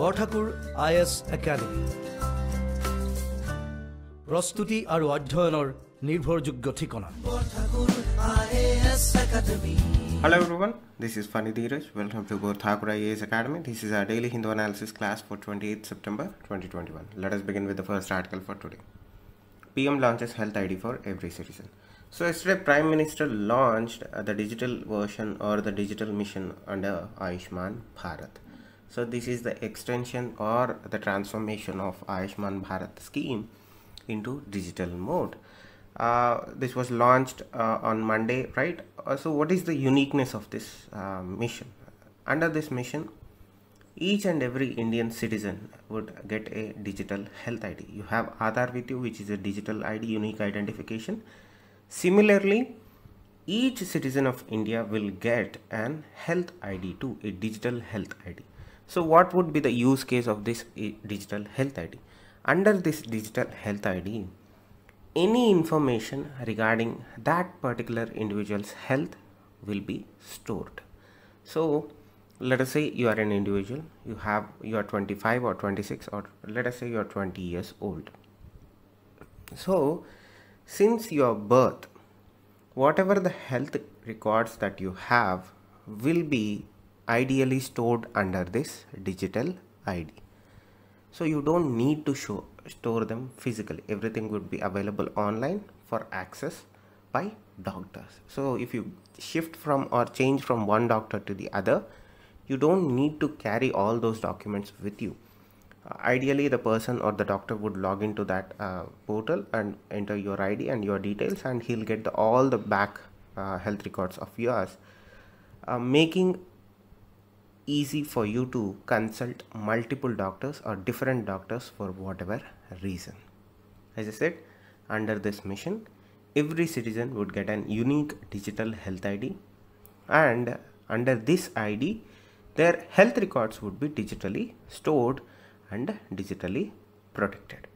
Borthakur I S Academy প্ৰস্তুতি আৰু অধ্যয়নৰ নিৰ্ভৰযোগ্য ঠিকনা Hello everyone, this is Fani Dheeraj. Welcome to Thakur IAS Academy. This is our daily Hindu analysis class for 28th September 2021. Let us begin with the first article for today. PM launches Health ID for every citizen. So yesterday Prime Minister launched the digital version or the digital mission under Ayushman Bharat so this is the extension or the transformation of Ayushman Bharat scheme into digital mode uh, this was launched uh, on Monday right uh, so what is the uniqueness of this uh, mission under this mission each and every Indian citizen would get a digital health ID you have Aadhaar with you which is a digital ID unique identification similarly each citizen of India will get an health ID too a digital health ID so what would be the use case of this eh, digital health ID? Under this digital health ID, any information regarding that particular individual's health will be stored. So let us say you are an individual, you have you are 25 or 26 or let us say you are 20 years old. So since your birth, whatever the health records that you have will be ideally stored under this digital ID. So you don't need to show store them physically. Everything would be available online for access by doctors. So if you shift from or change from one doctor to the other, you don't need to carry all those documents with you. Uh, ideally, the person or the doctor would log into that uh, portal and enter your ID and your details and he'll get the, all the back uh, health records of yours, uh, making easy for you to consult multiple doctors or different doctors for whatever reason. As I said, under this mission, every citizen would get an unique digital health ID and under this ID, their health records would be digitally stored and digitally protected.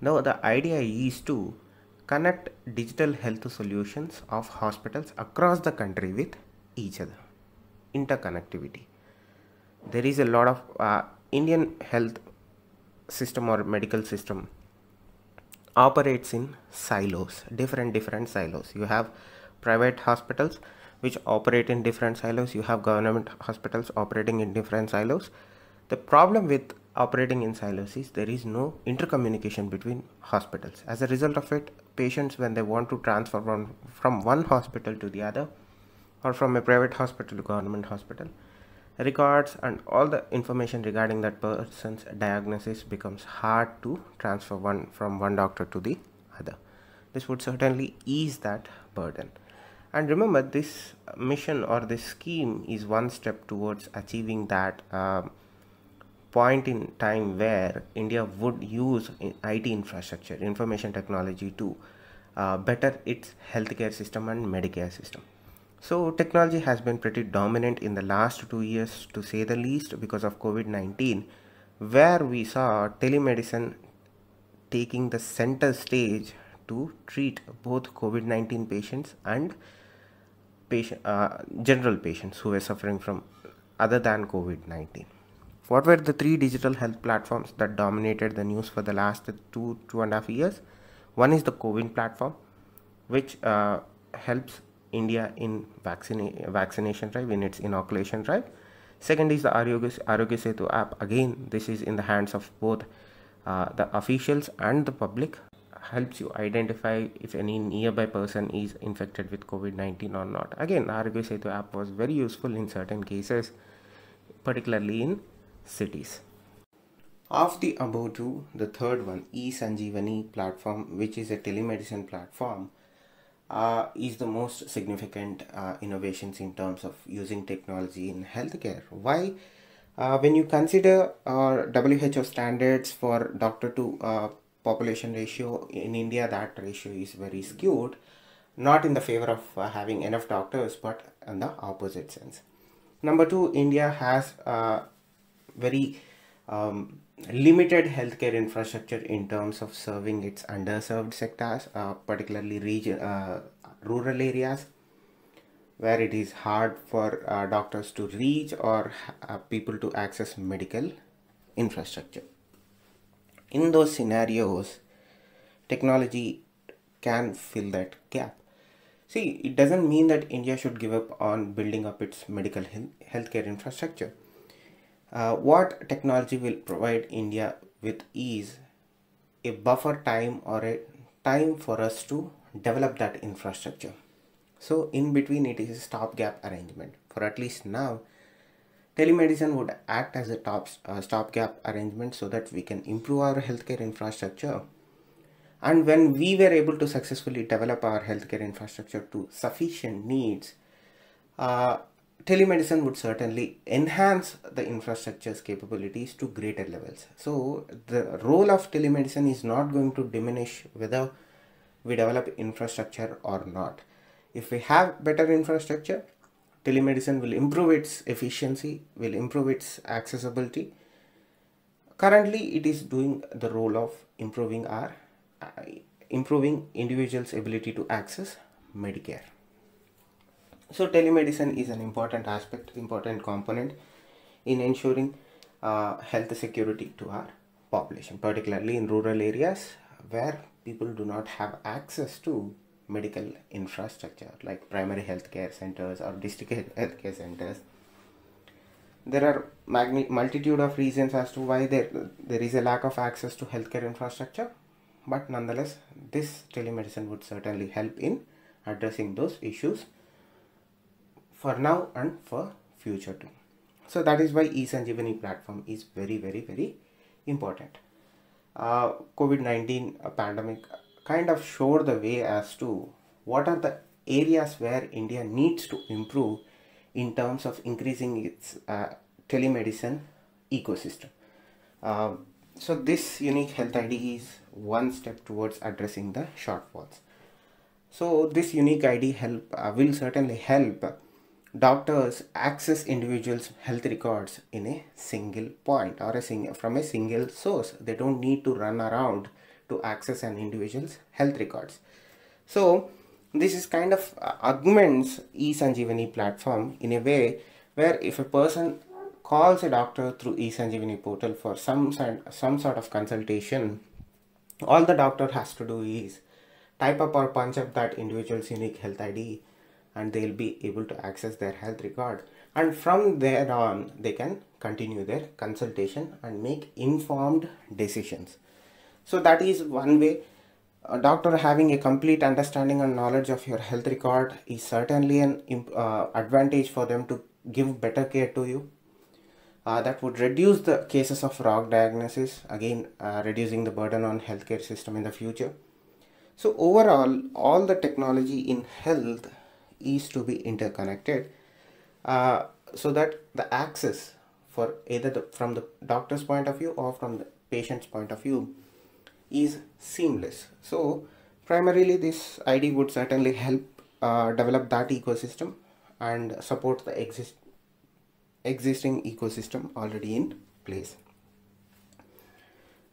Now the idea is to connect digital health solutions of hospitals across the country with each other. Interconnectivity there is a lot of uh, Indian health system or medical system operates in silos different different silos you have private hospitals which operate in different silos you have government hospitals operating in different silos the problem with operating in silos is there is no intercommunication between hospitals as a result of it patients when they want to transfer from, from one hospital to the other or from a private hospital to government hospital records and all the information regarding that person's diagnosis becomes hard to transfer one from one doctor to the other this would certainly ease that burden and remember this mission or this scheme is one step towards achieving that um, point in time where india would use it infrastructure information technology to uh, better its healthcare system and medicare system so technology has been pretty dominant in the last two years to say the least because of COVID-19 where we saw telemedicine taking the center stage to treat both COVID-19 patients and patient, uh, general patients who were suffering from other than COVID-19. What were the three digital health platforms that dominated the news for the last two, two and a half years? One is the COVID platform, which uh, helps India in vaccina vaccination drive, in its inoculation drive. Second is the Arogya, Setu app. Again, this is in the hands of both uh, the officials and the public. Helps you identify if any nearby person is infected with COVID-19 or not. Again, Arogya Setu app was very useful in certain cases, particularly in cities. Of the above two, the third one, eSanjeevani platform, which is a telemedicine platform, uh, is the most significant uh, innovations in terms of using technology in healthcare. Why? Uh, when you consider our WHO standards for doctor to uh, population ratio in India, that ratio is very skewed, not in the favor of uh, having enough doctors, but in the opposite sense. Number two, India has uh, very um, limited healthcare infrastructure in terms of serving its underserved sectors, uh, particularly region, uh, rural areas, where it is hard for uh, doctors to reach or uh, people to access medical infrastructure. In those scenarios, technology can fill that gap. See, it doesn't mean that India should give up on building up its medical health healthcare infrastructure uh, what technology will provide India with ease a buffer time or a time for us to develop that infrastructure. So in between it is a stopgap arrangement for at least now telemedicine would act as a top uh, stopgap arrangement so that we can improve our healthcare infrastructure and when we were able to successfully develop our healthcare infrastructure to sufficient needs uh, telemedicine would certainly enhance the infrastructure's capabilities to greater levels. So the role of telemedicine is not going to diminish whether we develop infrastructure or not. If we have better infrastructure, telemedicine will improve its efficiency, will improve its accessibility. Currently, it is doing the role of improving our uh, improving individuals' ability to access Medicare. So telemedicine is an important aspect, important component in ensuring uh, health security to our population, particularly in rural areas where people do not have access to medical infrastructure like primary health care centers or district health care centers. There are multitude of reasons as to why there, there is a lack of access to healthcare infrastructure, but nonetheless, this telemedicine would certainly help in addressing those issues for now and for future too. So that is why eSanjeevani platform is very, very, very important. Uh, COVID-19 uh, pandemic kind of showed the way as to what are the areas where India needs to improve in terms of increasing its uh, telemedicine ecosystem. Uh, so this unique health ID is one step towards addressing the shortfalls. So this unique ID help uh, will certainly help doctors access individuals health records in a single point or a single from a single source they don't need to run around to access an individual's health records so this is kind of uh, augments eSanjeevani platform in a way where if a person calls a doctor through eSanjeevani portal for some some sort of consultation all the doctor has to do is type up or punch up that individual's unique health id and they'll be able to access their health record and from there on they can continue their consultation and make informed decisions so that is one way a doctor having a complete understanding and knowledge of your health record is certainly an uh, advantage for them to give better care to you uh, that would reduce the cases of wrong diagnosis again uh, reducing the burden on healthcare system in the future so overall all the technology in health is to be interconnected uh, so that the access for either the, from the doctor's point of view or from the patient's point of view is seamless. So primarily this ID would certainly help uh, develop that ecosystem and support the exist existing ecosystem already in place.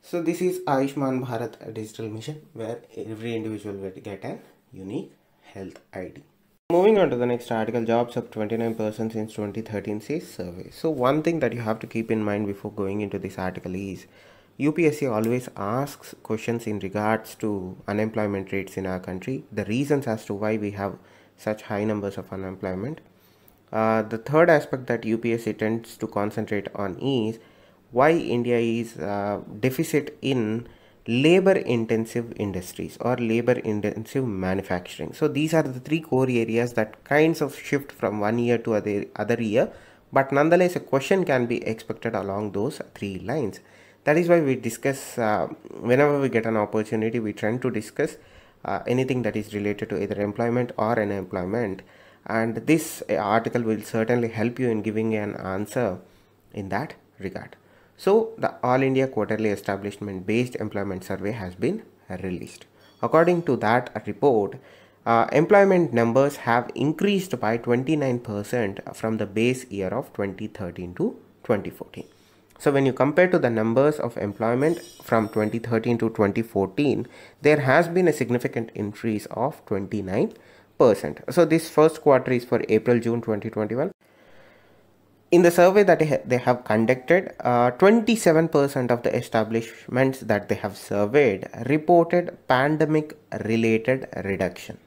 So this is Aishman Bharat Digital Mission where every individual will get an unique health ID. Moving on to the next article, jobs up 29% since 2013 says survey. So one thing that you have to keep in mind before going into this article is UPSC always asks questions in regards to unemployment rates in our country, the reasons as to why we have such high numbers of unemployment. Uh, the third aspect that UPSC tends to concentrate on is why India is uh, deficit in labor intensive industries or labor intensive manufacturing so these are the three core areas that kinds of shift from one year to other other year but nonetheless a question can be expected along those three lines that is why we discuss uh, whenever we get an opportunity we tend to discuss uh, anything that is related to either employment or unemployment and this uh, article will certainly help you in giving an answer in that regard so the All India Quarterly Establishment Based Employment Survey has been released. According to that report, uh, employment numbers have increased by 29% from the base year of 2013 to 2014. So when you compare to the numbers of employment from 2013 to 2014, there has been a significant increase of 29%. So this first quarter is for April-June 2021 in the survey that they have conducted, 27% uh, of the establishments that they have surveyed reported pandemic related reduction.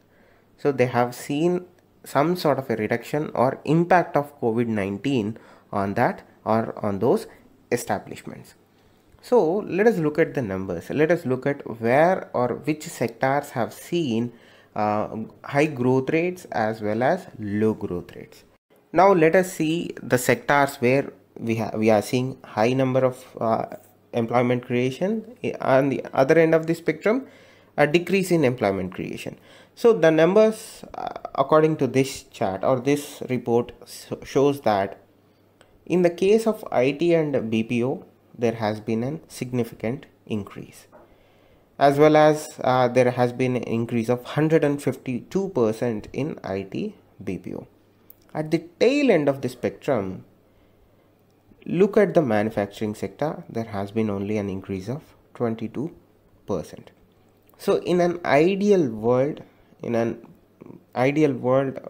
So they have seen some sort of a reduction or impact of COVID 19 on that or on those establishments. So let us look at the numbers. Let us look at where or which sectors have seen uh, high growth rates as well as low growth rates now let us see the sectors where we have we are seeing high number of uh, employment creation on the other end of the spectrum a decrease in employment creation so the numbers uh, according to this chart or this report shows that in the case of IT and BPO there has been a significant increase as well as uh, there has been an increase of 152% in IT BPO at the tail end of the spectrum, look at the manufacturing sector, there has been only an increase of 22%. So in an ideal world, in an ideal world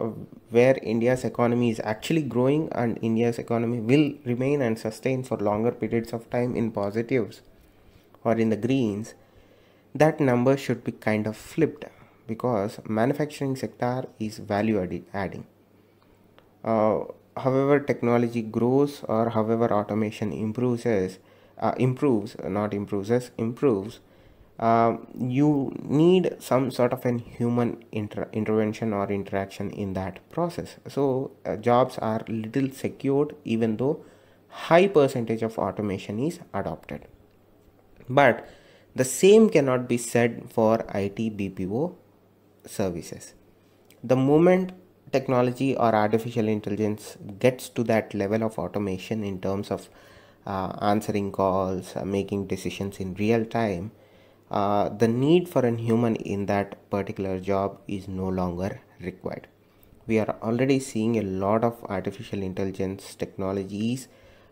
where India's economy is actually growing and India's economy will remain and sustain for longer periods of time in positives or in the greens, that number should be kind of flipped because manufacturing sector is value adding uh, however technology grows or however automation improves uh, improves not improves improves uh, you need some sort of an human inter intervention or interaction in that process so uh, jobs are little secured even though high percentage of automation is adopted but the same cannot be said for IT BPO services the moment technology or artificial intelligence gets to that level of automation in terms of uh, answering calls, uh, making decisions in real time, uh, the need for a human in that particular job is no longer required. We are already seeing a lot of artificial intelligence technologies,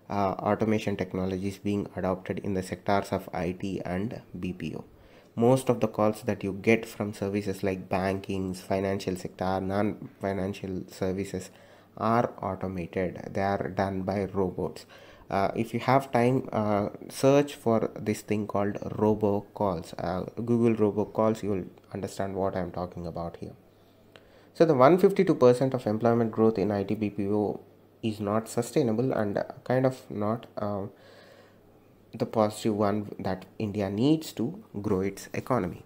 uh, automation technologies being adopted in the sectors of IT and BPO most of the calls that you get from services like banking, financial sector, non-financial services are automated. They are done by robots. Uh, if you have time, uh, search for this thing called robo Uh, Google robo calls. you will understand what I am talking about here. So the 152% of employment growth in IT BPO is not sustainable and kind of not um, the positive one that India needs to grow its economy.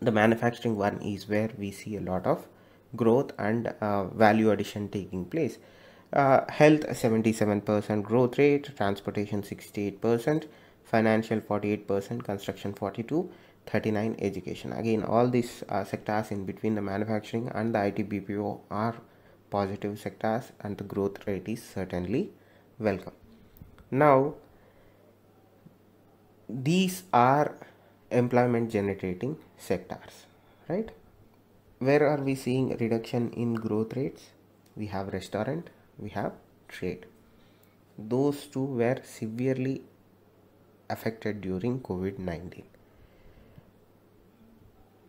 The manufacturing one is where we see a lot of growth and uh, value addition taking place. Uh, health 77% growth rate, transportation 68%, financial 48%, construction 42, 39 education. Again, all these uh, sectors in between the manufacturing and the IT BPO are positive sectors and the growth rate is certainly welcome. Now, these are employment generating sectors right where are we seeing reduction in growth rates we have restaurant we have trade those two were severely affected during covid-19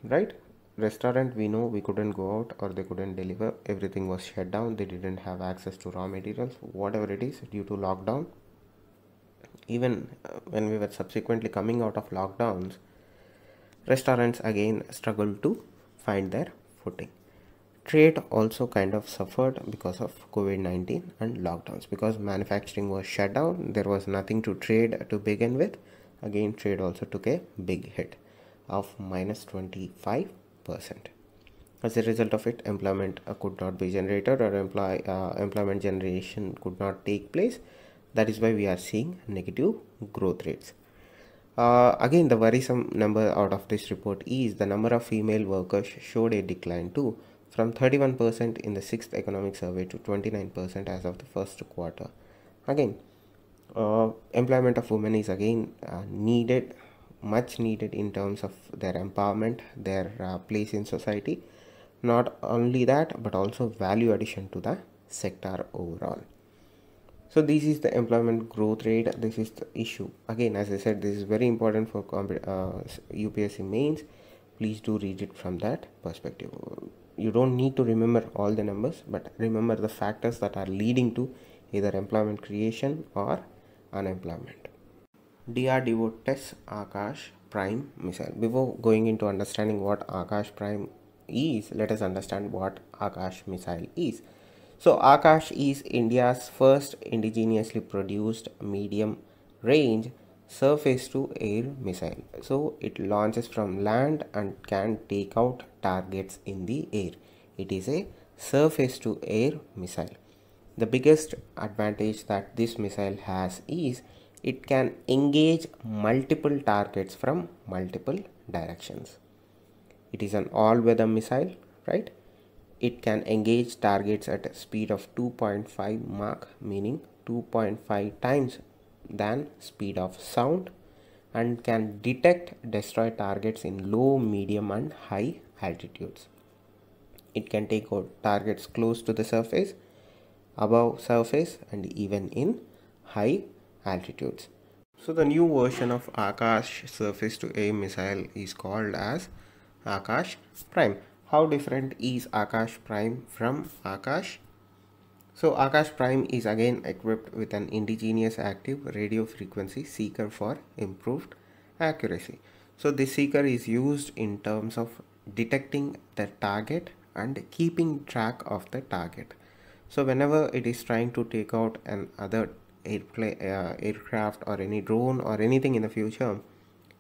right restaurant we know we couldn't go out or they couldn't deliver everything was shut down they didn't have access to raw materials whatever it is due to lockdown even uh, when we were subsequently coming out of lockdowns, restaurants again struggled to find their footing. Trade also kind of suffered because of COVID 19 and lockdowns because manufacturing was shut down, there was nothing to trade to begin with. Again, trade also took a big hit of minus 25%. As a result of it, employment uh, could not be generated or employ, uh, employment generation could not take place that is why we are seeing negative growth rates uh, again the worrisome number out of this report is the number of female workers showed a decline too from 31% in the sixth economic survey to 29% as of the first quarter again uh, employment of women is again uh, needed much needed in terms of their empowerment their uh, place in society not only that but also value addition to the sector overall so this is the employment growth rate this is the issue again as i said this is very important for uh, upsc mains please do read it from that perspective you don't need to remember all the numbers but remember the factors that are leading to either employment creation or unemployment drdo tests akash prime missile before going into understanding what akash prime is let us understand what akash missile is so Akash is India's first indigenously produced medium range surface to air missile. So it launches from land and can take out targets in the air. It is a surface to air missile. The biggest advantage that this missile has is it can engage multiple targets from multiple directions. It is an all weather missile, right? it can engage targets at a speed of 2.5 Mach meaning 2.5 times than speed of sound and can detect destroy targets in low medium and high altitudes it can take out targets close to the surface above surface and even in high altitudes so the new version of akash surface to aim missile is called as akash prime how different is Akash Prime from Akash? So Akash Prime is again equipped with an indigenous active radio frequency seeker for improved accuracy. So this seeker is used in terms of detecting the target and keeping track of the target. So whenever it is trying to take out an airplane, uh, aircraft or any drone or anything in the future,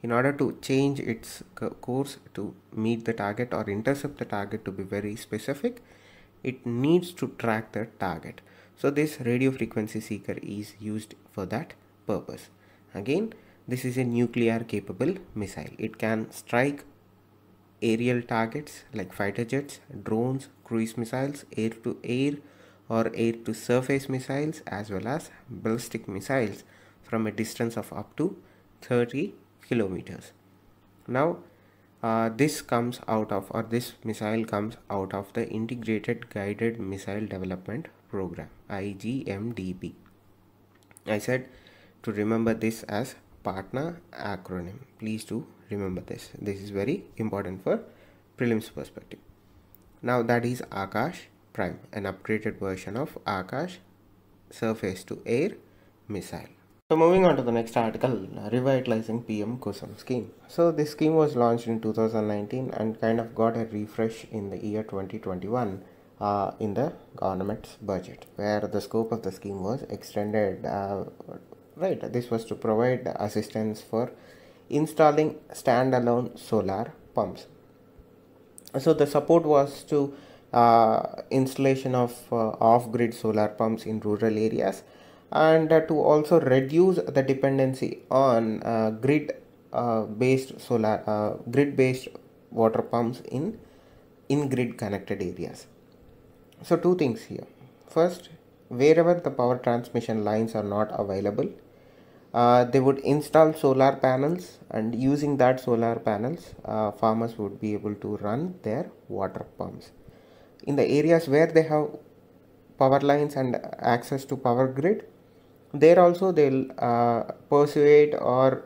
in order to change its course to meet the target or intercept the target to be very specific it needs to track the target so this radio frequency seeker is used for that purpose again this is a nuclear capable missile it can strike aerial targets like fighter jets drones cruise missiles air to air or air to surface missiles as well as ballistic missiles from a distance of up to 30 kilometers now uh, this comes out of or this missile comes out of the integrated guided missile development program igmdp i said to remember this as partner acronym please do remember this this is very important for prelims perspective now that is akash prime an upgraded version of akash surface to air missile so moving on to the next article, revitalizing PM KUSUM scheme. So this scheme was launched in 2019 and kind of got a refresh in the year 2021 uh, in the government's budget, where the scope of the scheme was extended. Uh, right, this was to provide assistance for installing standalone solar pumps. So the support was to uh, installation of uh, off-grid solar pumps in rural areas and uh, to also reduce the dependency on uh, grid uh, based solar grid based water pumps in in grid connected areas so two things here first wherever the power transmission lines are not available uh, they would install solar panels and using that solar panels uh, farmers would be able to run their water pumps in the areas where they have power lines and access to power grid there also they'll uh, persuade or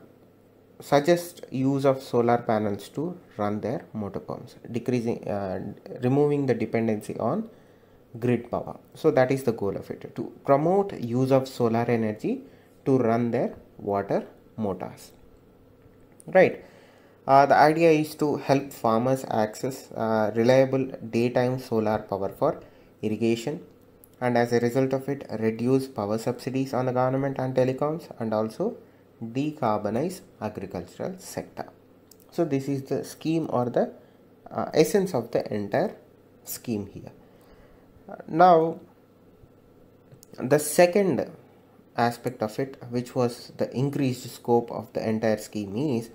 suggest use of solar panels to run their motor pumps decreasing uh, removing the dependency on grid power so that is the goal of it to promote use of solar energy to run their water motors right uh, the idea is to help farmers access uh, reliable daytime solar power for irrigation and as a result of it reduce power subsidies on the government and telecoms and also decarbonize agricultural sector so this is the scheme or the uh, essence of the entire scheme here now the second aspect of it which was the increased scope of the entire scheme is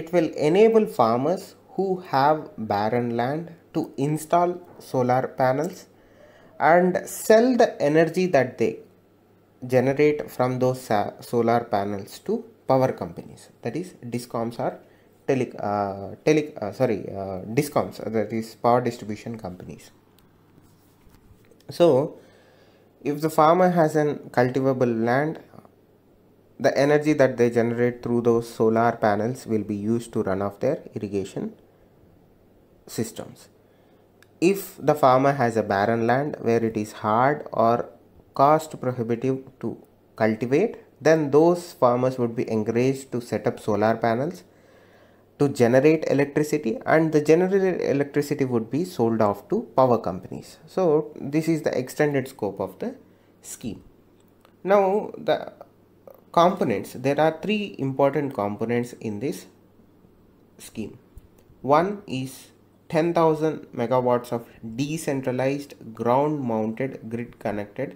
it will enable farmers who have barren land to install solar panels and sell the energy that they generate from those uh, solar panels to power companies that is discoms or tele uh, tele uh, sorry uh, discoms uh, that is power distribution companies so if the farmer has an cultivable land the energy that they generate through those solar panels will be used to run off their irrigation systems if the farmer has a barren land where it is hard or cost prohibitive to cultivate then those farmers would be encouraged to set up solar panels to generate electricity and the generated electricity would be sold off to power companies so this is the extended scope of the scheme now the components there are three important components in this scheme one is 10,000 megawatts of decentralized ground mounted grid connected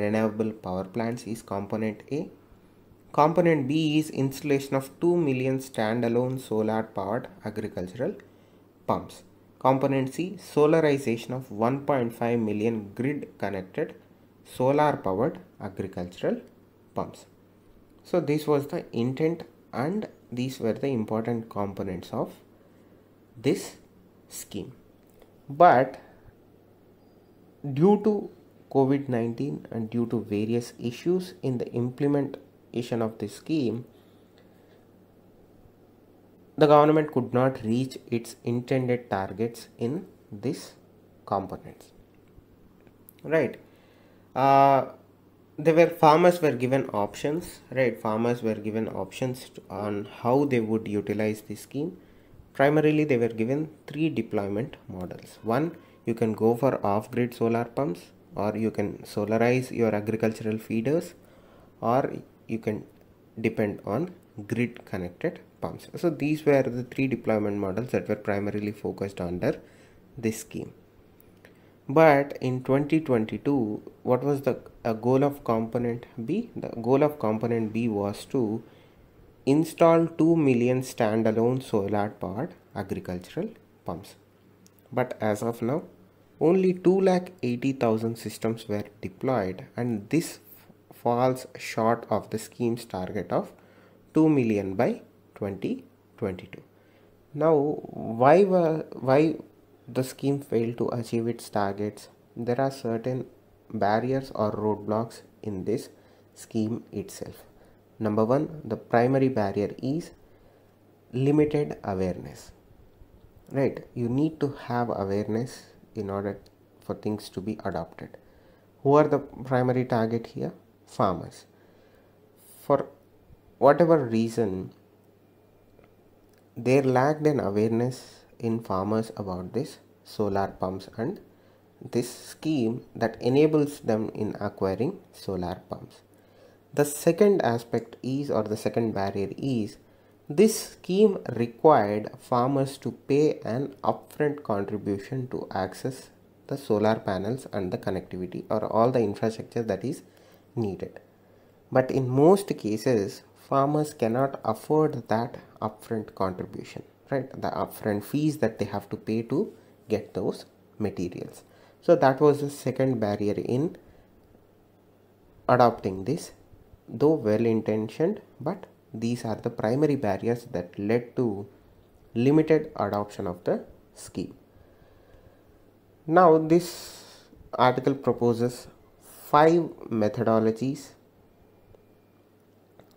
renewable power plants is component A. Component B is installation of 2 million standalone solar powered agricultural pumps. Component C solarization of 1.5 million grid connected solar powered agricultural pumps. So this was the intent and these were the important components of this scheme but due to COVID 19 and due to various issues in the implementation of the scheme, the government could not reach its intended targets in this components. Right. Uh, were farmers were given options, right? Farmers were given options to, on how they would utilize the scheme Primarily, they were given three deployment models. One, you can go for off-grid solar pumps or you can solarize your agricultural feeders or you can depend on grid connected pumps. So these were the three deployment models that were primarily focused under this scheme. But in 2022, what was the goal of component B? The goal of component B was to install 2 million standalone solar powered agricultural pumps. But as of now, only 2,80,000 systems were deployed and this falls short of the scheme's target of 2 million by 2022. Now, why, were, why the scheme failed to achieve its targets? There are certain barriers or roadblocks in this scheme itself. Number one, the primary barrier is limited awareness. Right, you need to have awareness in order for things to be adopted. Who are the primary target here? Farmers. For whatever reason, there lacked an awareness in farmers about this solar pumps and this scheme that enables them in acquiring solar pumps. The second aspect is or the second barrier is this scheme required farmers to pay an upfront contribution to access the solar panels and the connectivity or all the infrastructure that is needed. But in most cases, farmers cannot afford that upfront contribution, right? The upfront fees that they have to pay to get those materials. So that was the second barrier in adopting this though well intentioned, but these are the primary barriers that led to limited adoption of the scheme. Now, this article proposes five methodologies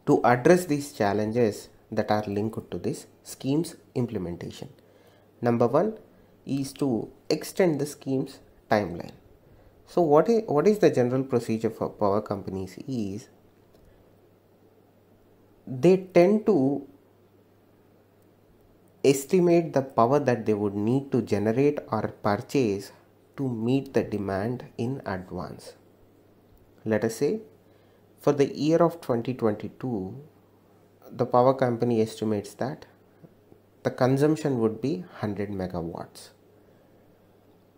to address these challenges that are linked to this scheme's implementation. Number one is to extend the scheme's timeline. So what is, what is the general procedure for power companies is they tend to estimate the power that they would need to generate or purchase to meet the demand in advance. Let us say for the year of 2022, the power company estimates that the consumption would be 100 megawatts.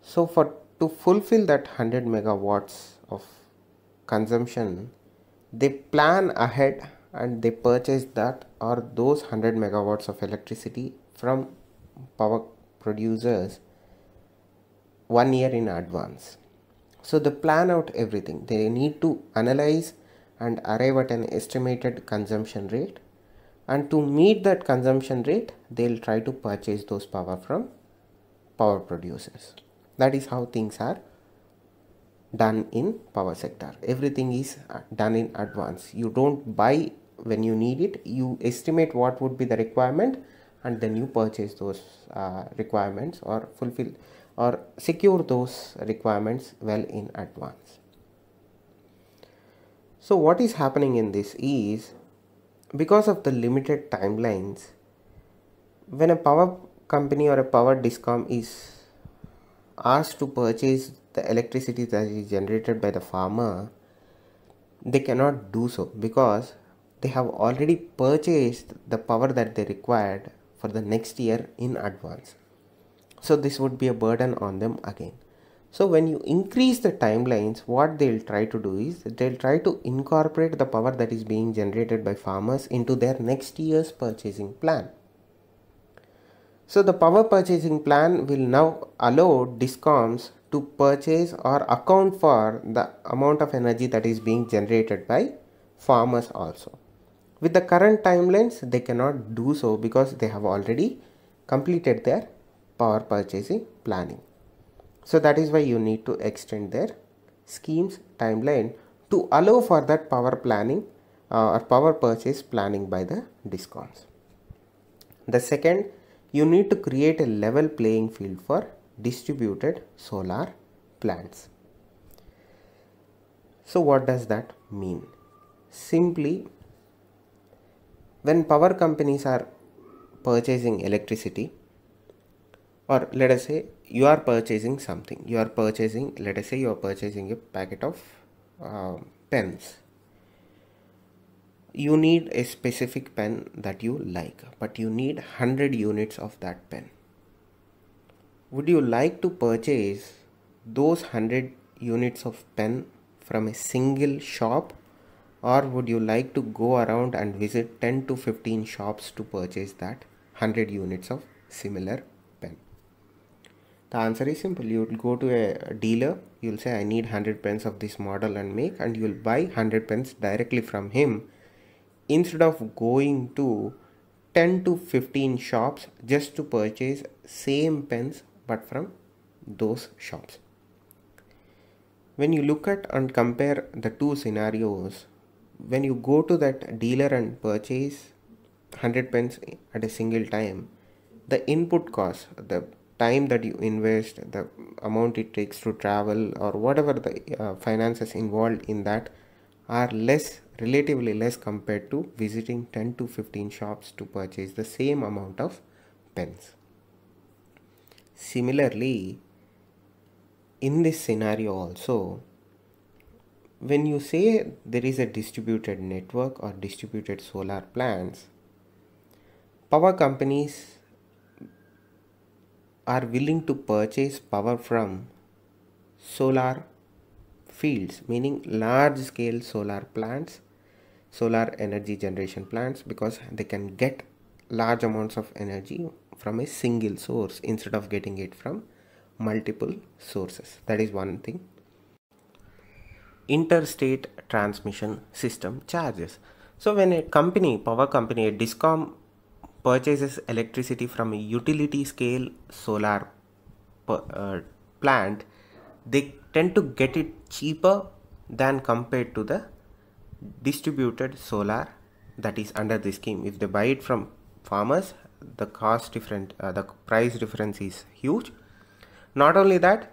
So for to fulfill that 100 megawatts of consumption, they plan ahead and they purchase that or those 100 megawatts of electricity from power producers one year in advance. So they plan out everything. They need to analyze and arrive at an estimated consumption rate and to meet that consumption rate they'll try to purchase those power from power producers. That is how things are done in power sector everything is uh, done in advance you don't buy when you need it you estimate what would be the requirement and then you purchase those uh, requirements or fulfill or secure those requirements well in advance so what is happening in this is because of the limited timelines when a power company or a power discom is asked to purchase the electricity that is generated by the farmer they cannot do so because they have already purchased the power that they required for the next year in advance so this would be a burden on them again so when you increase the timelines what they'll try to do is they'll try to incorporate the power that is being generated by farmers into their next year's purchasing plan so the power purchasing plan will now allow discoms to purchase or account for the amount of energy that is being generated by farmers also. With the current timelines, they cannot do so because they have already completed their power purchasing planning. So that is why you need to extend their schemes timeline to allow for that power planning uh, or power purchase planning by the discoms. The second, you need to create a level playing field for distributed solar plants. So what does that mean? Simply when power companies are purchasing electricity or let us say you are purchasing something you are purchasing let us say you are purchasing a packet of uh, pens you need a specific pen that you like but you need 100 units of that pen would you like to purchase those 100 units of pen from a single shop or would you like to go around and visit 10 to 15 shops to purchase that 100 units of similar pen the answer is simple you will go to a dealer you'll say i need 100 pens of this model and make and you'll buy 100 pens directly from him instead of going to 10 to 15 shops just to purchase same pens but from those shops. When you look at and compare the two scenarios, when you go to that dealer and purchase 100 pence at a single time, the input cost, the time that you invest, the amount it takes to travel, or whatever the uh, finances involved in that are less, relatively less compared to visiting 10 to 15 shops to purchase the same amount of pens. Similarly, in this scenario also, when you say there is a distributed network or distributed solar plants, power companies are willing to purchase power from solar fields, meaning large scale solar plants, solar energy generation plants, because they can get large amounts of energy from a single source instead of getting it from multiple sources that is one thing interstate transmission system charges so when a company power company a discom purchases electricity from a utility scale solar uh, plant they tend to get it cheaper than compared to the distributed solar that is under the scheme if they buy it from farmers the cost different uh, the price difference is huge not only that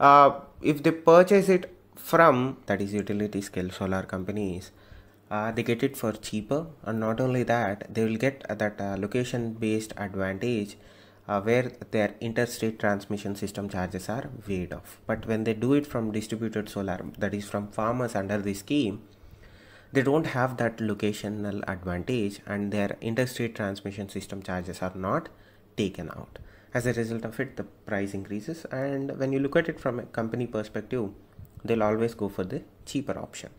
uh, if they purchase it from that is utility scale solar companies uh, they get it for cheaper and not only that they will get uh, that uh, location based advantage uh, where their interstate transmission system charges are waived off but when they do it from distributed solar that is from farmers under the scheme they don't have that locational advantage and their interstate transmission system charges are not taken out as a result of it the price increases and when you look at it from a company perspective they'll always go for the cheaper option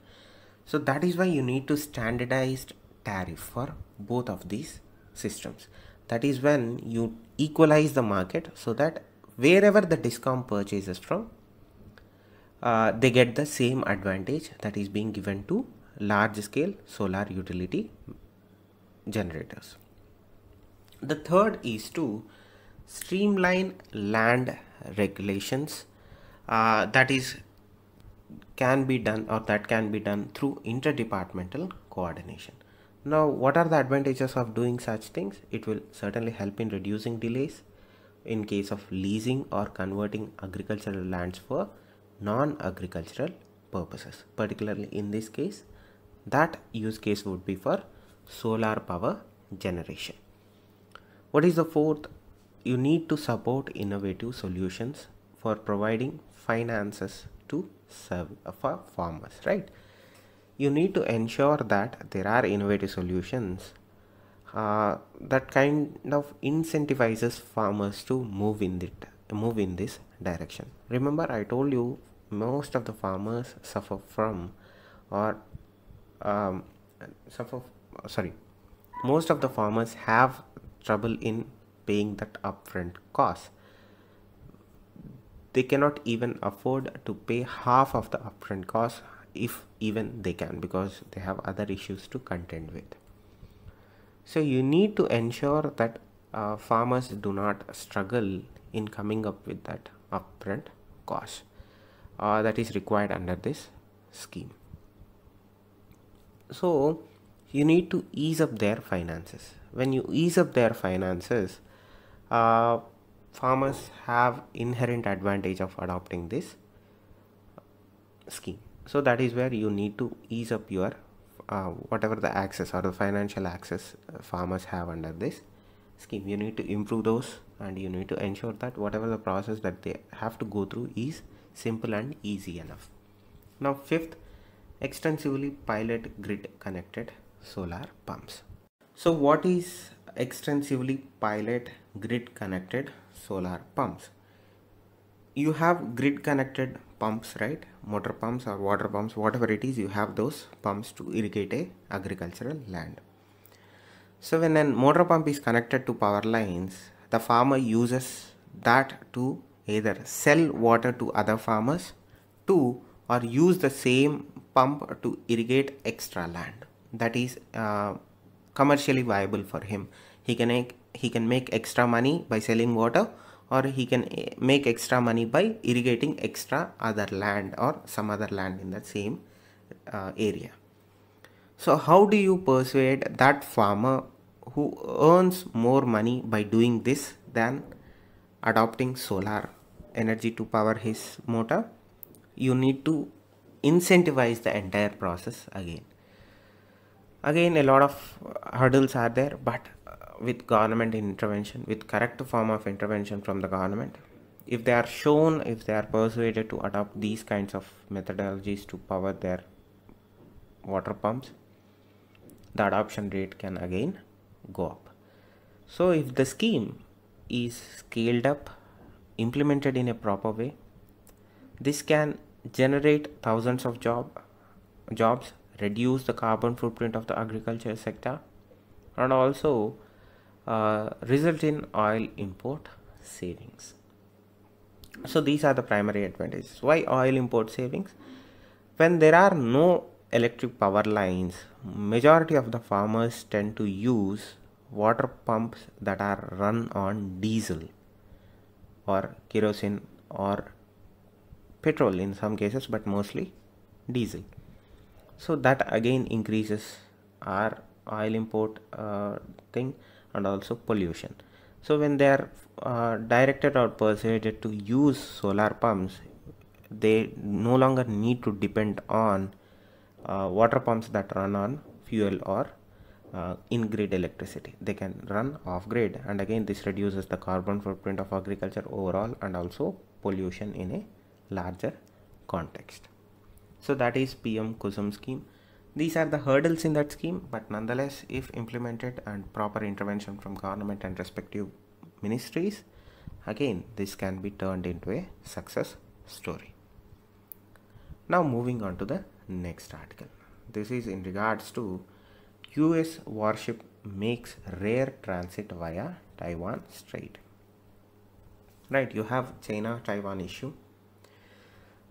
so that is why you need to standardized tariff for both of these systems that is when you equalize the market so that wherever the discount purchases from uh, they get the same advantage that is being given to large scale solar utility generators. The third is to streamline land regulations uh, that is can be done or that can be done through interdepartmental coordination. Now what are the advantages of doing such things? It will certainly help in reducing delays in case of leasing or converting agricultural lands for non-agricultural purposes particularly in this case that use case would be for solar power generation. What is the fourth? You need to support innovative solutions for providing finances to serve uh, for farmers, right? You need to ensure that there are innovative solutions uh, that kind of incentivizes farmers to move in it move in this direction remember i told you most of the farmers suffer from or um, some of uh, sorry most of the farmers have trouble in paying that upfront cost they cannot even afford to pay half of the upfront cost if even they can because they have other issues to contend with so you need to ensure that uh, farmers do not struggle in coming up with that upfront cost uh, that is required under this scheme so you need to ease up their finances when you ease up their finances uh, farmers have inherent advantage of adopting this scheme so that is where you need to ease up your uh, whatever the access or the financial access uh, farmers have under this scheme you need to improve those and you need to ensure that whatever the process that they have to go through is simple and easy enough now fifth extensively pilot grid connected solar pumps. So what is extensively pilot grid connected solar pumps? You have grid connected pumps, right? Motor pumps or water pumps, whatever it is, you have those pumps to irrigate a agricultural land. So when a motor pump is connected to power lines, the farmer uses that to either sell water to other farmers, to or use the same pump to irrigate extra land that is uh, commercially viable for him he can make he can make extra money by selling water or he can eh, make extra money by irrigating extra other land or some other land in that same uh, area so how do you persuade that farmer who earns more money by doing this than adopting solar energy to power his motor you need to incentivize the entire process again again a lot of hurdles are there but uh, with government intervention with correct form of intervention from the government if they are shown if they are persuaded to adopt these kinds of methodologies to power their water pumps the adoption rate can again go up so if the scheme is scaled up implemented in a proper way this can generate thousands of job jobs, reduce the carbon footprint of the agriculture sector, and also uh, result in oil import savings. So these are the primary advantages. Why oil import savings? When there are no electric power lines, majority of the farmers tend to use water pumps that are run on diesel or kerosene or petrol in some cases but mostly diesel so that again increases our oil import uh, thing and also pollution so when they are uh, directed or persuaded to use solar pumps they no longer need to depend on uh, water pumps that run on fuel or uh, in-grid electricity they can run off-grid and again this reduces the carbon footprint of agriculture overall and also pollution in a larger context. So that is PM KUSUM scheme. These are the hurdles in that scheme, but nonetheless, if implemented and proper intervention from government and respective ministries, again, this can be turned into a success story. Now moving on to the next article. This is in regards to US warship makes rare transit via Taiwan Strait. Right, you have China-Taiwan issue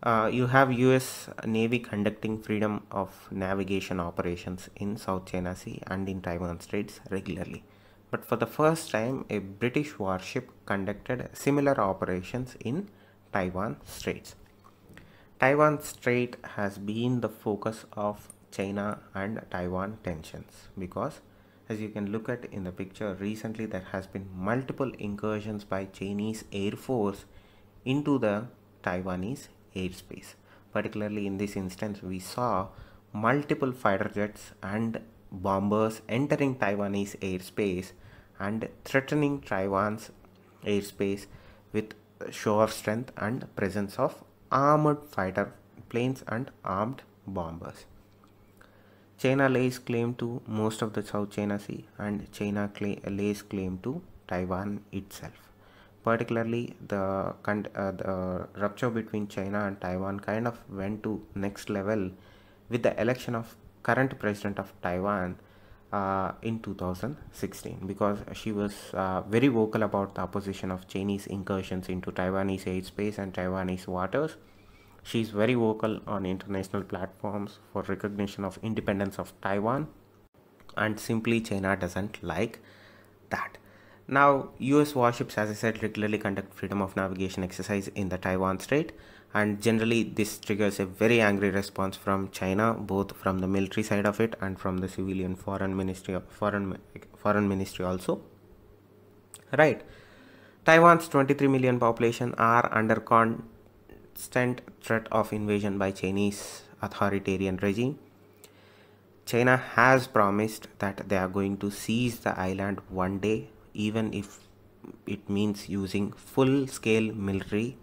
uh, you have US Navy conducting freedom of navigation operations in South China Sea and in Taiwan Straits regularly. But for the first time, a British warship conducted similar operations in Taiwan Straits. Taiwan Strait has been the focus of China and Taiwan tensions because as you can look at in the picture recently there has been multiple incursions by Chinese Air Force into the Taiwanese air space. Particularly in this instance, we saw multiple fighter jets and bombers entering Taiwanese airspace and threatening Taiwan's airspace with show of strength and presence of armored fighter planes and armed bombers. China lays claim to most of the South China Sea and China lays claim to Taiwan itself particularly the, uh, the rupture between China and Taiwan kind of went to next level with the election of current president of Taiwan uh, in 2016 because she was uh, very vocal about the opposition of Chinese incursions into Taiwanese airspace and Taiwanese waters. She is very vocal on international platforms for recognition of independence of Taiwan and simply China doesn't like that. Now, US warships, as I said, regularly conduct freedom of navigation exercise in the Taiwan Strait, and generally, this triggers a very angry response from China, both from the military side of it and from the civilian foreign ministry, foreign foreign ministry also. Right, Taiwan's 23 million population are under constant threat of invasion by Chinese authoritarian regime. China has promised that they are going to seize the island one day even if it means using full scale military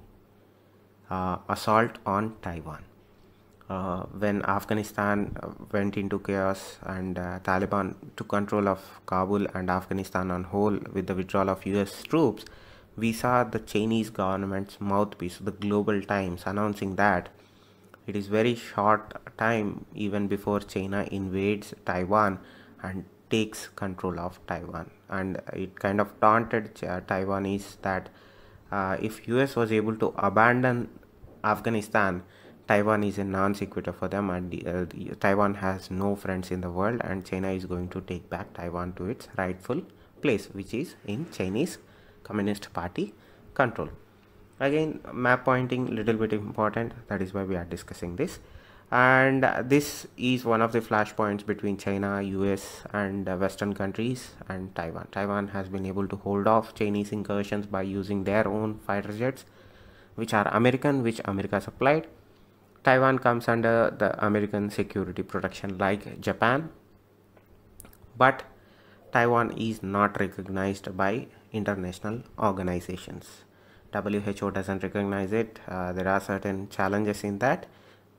uh, assault on Taiwan. Uh, when Afghanistan uh, went into chaos and uh, Taliban took control of Kabul and Afghanistan on whole with the withdrawal of US troops, we saw the Chinese government's mouthpiece, the Global Times, announcing that it is very short time even before China invades Taiwan and takes control of Taiwan and it kind of taunted uh, Taiwanese that uh, if US was able to abandon Afghanistan, Taiwan is a non sequitur for them and uh, Taiwan has no friends in the world and China is going to take back Taiwan to its rightful place which is in Chinese Communist Party control. Again map pointing little bit important that is why we are discussing this and this is one of the flashpoints between China, US and uh, Western countries and Taiwan. Taiwan has been able to hold off Chinese incursions by using their own fighter jets which are American which America supplied. Taiwan comes under the American security protection like Japan but Taiwan is not recognized by international organizations. WHO doesn't recognize it. Uh, there are certain challenges in that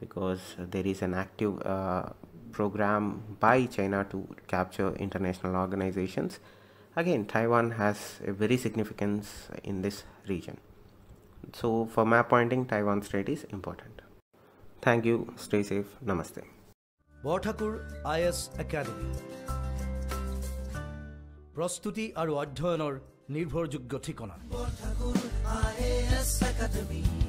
because there is an active uh, program by China to capture international organizations. Again, Taiwan has a very significance in this region. So for map pointing, Taiwan Strait is important. Thank you. Stay safe. Namaste. Borthakur I S Academy প্ৰস্তুতি আৰু অধ্যয়নৰ IS Academy.